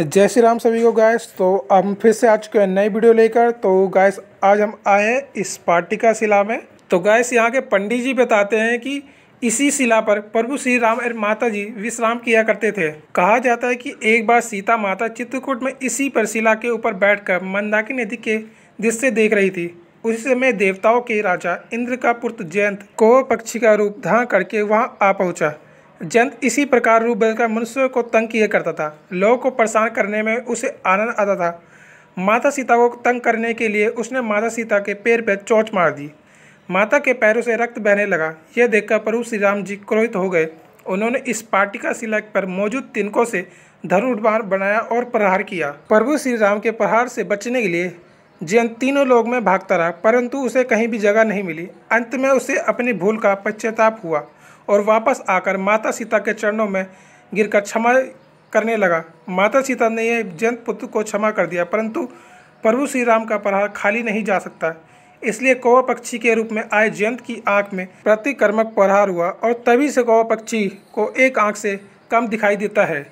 जय श्री राम सभी को गायस तो हम फिर से आ चुके हैं नई वीडियो लेकर तो गायस आज हम आए हैं इस पार्टिका शिला में तो गायस यहाँ के पंडित जी बताते हैं कि इसी शिला पर प्रभु श्री राम और माता जी विश्राम किया करते थे कहा जाता है कि एक बार सीता माता चित्रकूट में इसी पर शिला के ऊपर बैठकर मंदाकी नदी के दृश्य देख रही थी उसी समय देवताओं के राजा इंद्र का पुत्र जयंत को पक्षी का रूप धा करके वहाँ आ पहुँचा जंत इसी प्रकार रूप बदलकर मनुष्यों को तंग किया करता था लोगों को परेशान करने में उसे आनंद आता था माता सीता को तंग करने के लिए उसने माता सीता के पैर पर चोट मार दी माता के पैरों से रक्त बहने लगा यह देखकर प्रभु श्री राम जी क्रोहित हो गए उन्होंने इस पाटिका शिला पर मौजूद तिनकों से धनुष बनाया और प्रहार किया प्रभु श्री राम के प्रहार से बचने के लिए जयंत तीनों लोग में भागता रहा परंतु उसे कहीं भी जगह नहीं मिली अंत में उसे अपनी भूल का पश्चाताप हुआ और वापस आकर माता सीता के चरणों में गिरकर क्षमा करने लगा माता सीता ने यह जयंत पुत्र को क्षमा कर दिया परंतु प्रभु श्री राम का प्रहार खाली नहीं जा सकता इसलिए कौवा पक्षी के रूप में आए जयंत की आंख में प्रतिकर्मक प्रहार हुआ और तभी से कौवा पक्षी को एक आंख से कम दिखाई देता है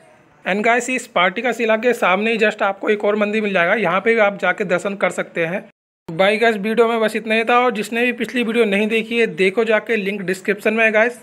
एंड गाइस इस पार्टी का शिला के सामने ही जस्ट आपको एक और मंदिर मिल जाएगा यहाँ पे भी आप जाके दर्शन कर सकते हैं बाई गाइस वीडियो में बस इतना ही था और जिसने भी पिछली वीडियो नहीं देखी है देखो जाके लिंक डिस्क्रिप्शन में है गाइस